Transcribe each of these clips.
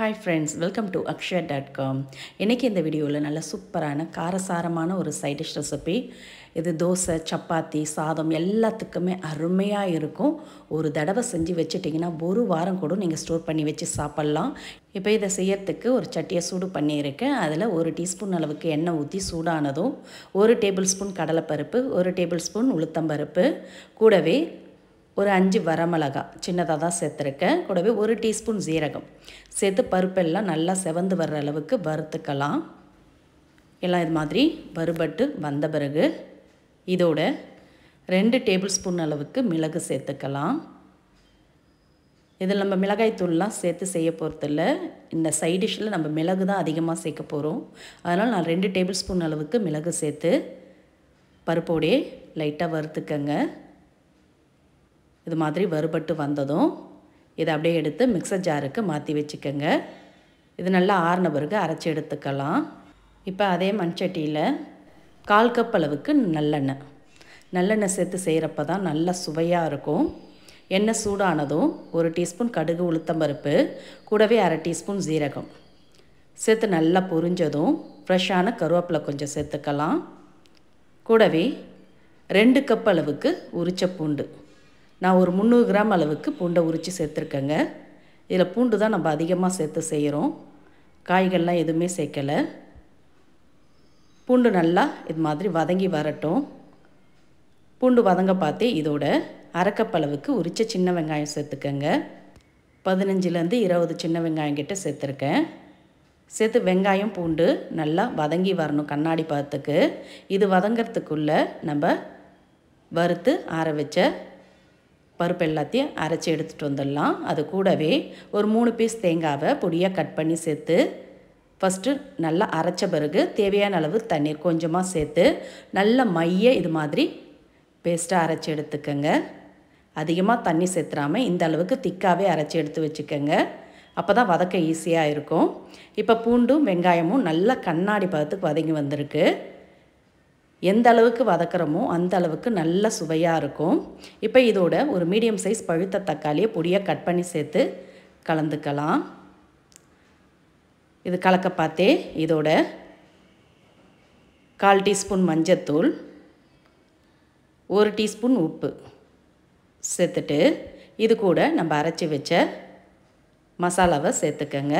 hi friends welcome to Akshaya dot com இன்றைக்கி இந்த வீடியோவில் நல்ல சூப்பரான காரசாரமான ஒரு சைட் டிஷ் ரெசிபி இது தோசை சப்பாத்தி சாதம் எல்லாத்துக்குமே அருமையாக இருக்கும் ஒரு தடவை செஞ்சு வச்சுட்டிங்கன்னா ஒரு வாரம் கூட நீங்கள் ஸ்டோர் பண்ணி வச்சு சாப்பிட்லாம் இப்போ இதை செய்யறதுக்கு ஒரு சட்டியை சூடு பண்ணியிருக்கேன் அதில் ஒரு டீஸ்பூன் அளவுக்கு எண்ணெய் ஊற்றி சூடானதும் ஒரு டேபிள் ஸ்பூன் கடலைப்பருப்பு ஒரு டேபிள் ஸ்பூன் உளுத்தம்பருப்பு கூடவே ஒரு அஞ்சு வரமிளகா சின்னதாக தான் சேர்த்துருக்கேன் கூடவே ஒரு டீஸ்பூன் ஜீரகம் சேர்த்து பருப்பெல்லாம் நல்லா செவந்து வர்ற அளவுக்கு வறுத்துக்கலாம் எல்லாம் இது மாதிரி வறுபட்டு வந்த பிறகு இதோட ரெண்டு டேபிள் ஸ்பூன் அளவுக்கு மிளகு சேர்த்துக்கலாம் இதில் நம்ம மிளகாய் தூள்லாம் சேர்த்து செய்ய போகிறதில்ல இந்த சைட் டிஷ்ஷில் நம்ம மிளகு தான் அதிகமாக சேர்க்க போகிறோம் அதனால் நான் ரெண்டு டேபிள் ஸ்பூன் அளவுக்கு மிளகு சேர்த்து பருப்போடே லைட்டாக வறுத்துக்கங்க இது மாதிரி வறுபட்டு வந்ததும் இதை அப்படியே எடுத்து மிக்சர் ஜாருக்கு மாற்றி வச்சுக்கோங்க இது நல்லா ஆறின பிறகு அரைச்சி எடுத்துக்கலாம் இப்போ அதே மண்சட்டியில் கால் கப் அளவுக்கு நல்லெண்ணெய் நல்லெண்ணெய் சேர்த்து செய்கிறப்ப தான் நல்லா சுவையாக இருக்கும் எண்ணெய் சூடானதும் ஒரு டீஸ்பூன் கடுகு உளுத்தம் பருப்பு கூடவே அரை டீஸ்பூன் ஜீரகம் சேர்த்து நல்லா பொரிஞ்சதும் ஃப்ரெஷ்ஷான கருவேப்பிலை கொஞ்சம் சேர்த்துக்கலாம் கூடவே ரெண்டு கப் அளவுக்கு உரிச்ச பூண்டு நான் ஒரு முந்நூறு கிராம் அளவுக்கு பூண்டை உரித்து சேர்த்துருக்கேங்க இதில் பூண்டு தான் நம்ம அதிகமாக சேர்த்து செய்கிறோம் காய்கள்லாம் எதுவுமே சேர்க்கலை பூண்டு நல்லா இது மாதிரி வதங்கி வரட்டும் பூண்டு வதங்க பார்த்து இதோட அரைக்கப்பளவுக்கு உரித்த சின்ன வெங்காயம் சேர்த்துக்கங்க பதினஞ்சுலேருந்து இருபது சின்ன வெங்காயம் கிட்டே சேர்த்துருக்கேன் சேர்த்து வெங்காயம் பூண்டு நல்லா வதங்கி வரணும் கண்ணாடி பார்த்துக்கு இது வதங்கிறதுக்குள்ளே நம்ம வறுத்து ஆற வச்ச பருப்பு எல்லாத்தையும் அரைச்சி எடுத்துகிட்டு வந்துடலாம் அது கூடவே ஒரு மூணு பீஸ் தேங்காவை பொடியாக கட் பண்ணி சேர்த்து ஃபஸ்ட்டு நல்லா அரைச்ச பிறகு தேவையான அளவு தண்ணீர் கொஞ்சமாக சேர்த்து நல்ல மைய இது மாதிரி பேஸ்ட்டாக அரைச்சி எடுத்துக்கோங்க அதிகமாக தண்ணி சேர்த்துறாமல் இந்த அளவுக்கு திக்காகவே அரைச்சி எடுத்து வச்சுக்கோங்க அப்போ தான் வதக்க ஈஸியாக இருக்கும் இப்போ பூண்டும் வெங்காயமும் நல்லா கண்ணாடி பதத்துக்கு வதங்கி வந்திருக்கு எந்த அளவுக்கு வதக்கிறோமோ அந்த அளவுக்கு நல்ல சுவையாக இருக்கும் இப்போ இதோட ஒரு மீடியம் சைஸ் பழுத்த தக்காளியை பொடியாக கட் பண்ணி சேர்த்து கலந்துக்கலாம் இது கலக்க பார்த்தே இதோட கால் டீஸ்பூன் மஞ்சத்தூள் ஒரு டீஸ்பூன் உப்பு சேர்த்துட்டு இது கூட நம்ம அரைச்சி வச்ச மசாலாவை சேர்த்துக்கோங்க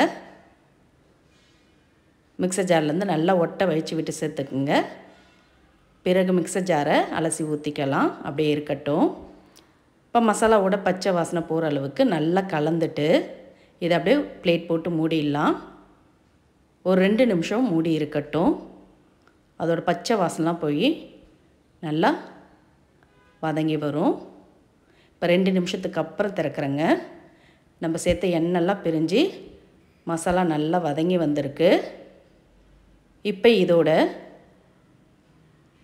மிக்சர் ஜார்லேருந்து நல்லா ஒட்டை வழித்து விட்டு சேர்த்துக்குங்க பிறகு மிக்சர் ஜாரை அலசி ஊற்றிக்கலாம் அப்படியே இருக்கட்டும் இப்போ மசாலாவோட பச்சை வாசனை போகிற அளவுக்கு நல்லா கலந்துட்டு இதை அப்படியே பிளேட் போட்டு மூடிடலாம் ஒரு ரெண்டு நிமிஷம் மூடி இருக்கட்டும் அதோடய பச்சை வாசனைலாம் போய் நல்லா வதங்கி வரும் இப்போ ரெண்டு நிமிஷத்துக்கு அப்புறம் திறக்கிறேங்க நம்ம சேர்த்த எண்ணெய்லாம் பிரிஞ்சு மசாலா நல்லா வதங்கி வந்திருக்கு இப்போ இதோட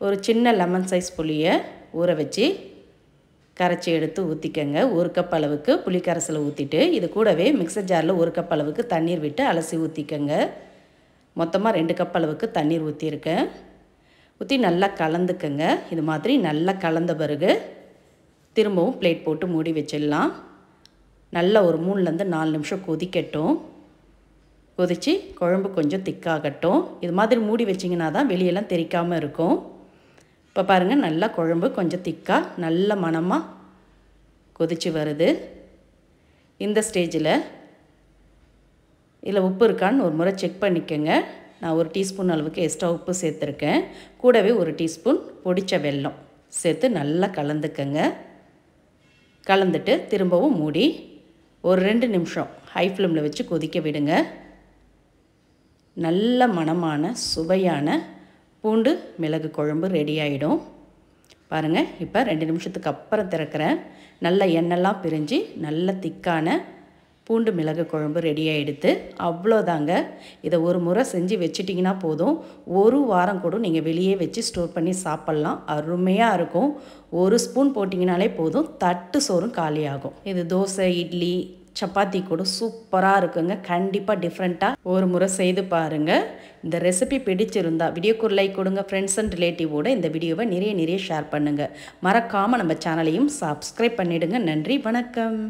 ஒரு சின்ன லெமன் சைஸ் புளியை ஊற வச்சு கரைச்சி எடுத்து ஊற்றிக்கங்க ஒரு கப் அளவுக்கு புளி கரைசலை ஊற்றிட்டு இது கூடவே மிக்சர் ஜாரில் ஒரு கப் அளவுக்கு தண்ணீர் விட்டு அலசி ஊற்றிக்கங்க மொத்தமாக ரெண்டு கப் அளவுக்கு தண்ணீர் ஊற்றிருக்கேன் ஊற்றி நல்லா கலந்துக்கங்க இது மாதிரி நல்லா கலந்த பிறகு திரும்பவும் பிளேட் போட்டு மூடி வச்சிடலாம் நல்லா ஒரு மூணுலேருந்து நாலு நிமிஷம் கொதிக்கட்டும் கொதித்து குழம்பு கொஞ்சம் திக்காகட்டும் இது மாதிரி மூடி வச்சிங்கன்னா தான் வெளியெல்லாம் தெரிக்காமல் இருக்கும் இப்போ பாருங்கள் நல்லா குழம்பு கொஞ்சம் திக்காக நல்ல மணமாக கொதித்து வருது இந்த ஸ்டேஜில் இதில் உப்பு இருக்கான்னு ஒரு முறை செக் பண்ணிக்கோங்க நான் ஒரு டீஸ்பூன் அளவுக்கு எக்ஸ்ட்ரா உப்பு சேர்த்துருக்கேன் கூடவே ஒரு டீஸ்பூன் பொடித்த வெல்லம் சேர்த்து நல்லா கலந்துக்கங்க கலந்துட்டு திரும்பவும் மூடி ஒரு ரெண்டு நிமிஷம் ஹை ஃப்ளேமில் வச்சு கொதிக்க விடுங்க நல்ல மணமான சுவையான பூண்டு மிளகு குழம்பு ரெடி ஆகிடும் பாருங்கள் இப்போ ரெண்டு நிமிஷத்துக்கு அப்புறம் திறக்கிறேன் நல்ல எண்ணெய்லாம் பிரிஞ்சு நல்ல திக்கான பூண்டு மிளகு குழம்பு ரெடி ஆகிடுத்து அவ்வளோதாங்க இதை ஒரு முறை செஞ்சு வச்சிட்டிங்கன்னா போதும் ஒரு வாரம் கூட நீங்கள் வெளியே வச்சு ஸ்டோர் பண்ணி சாப்பிட்லாம் அருமையாக இருக்கும் ஒரு ஸ்பூன் போட்டிங்கனாலே போதும் தட்டு சோறும் காலியாகும் இது தோசை இட்லி சப்பாத்தி கூட சூப்பராக இருக்குங்க கண்டிப்பாக டிஃப்ரெண்ட்டாக ஒரு முறை செய்து பாருங்கள் இந்த ரெசிபி பிடிச்சிருந்தா வீடியோக்கு லைக் கொடுங்க ஃப்ரெண்ட்ஸ் அண்ட் ரிலேட்டிவோட இந்த வீடியோவை நிறைய நிறைய ஷேர் பண்ணுங்கள் மறக்காமல் நம்ம சேனலையும் சப்ஸ்கிரைப் பண்ணிவிடுங்க நன்றி வணக்கம்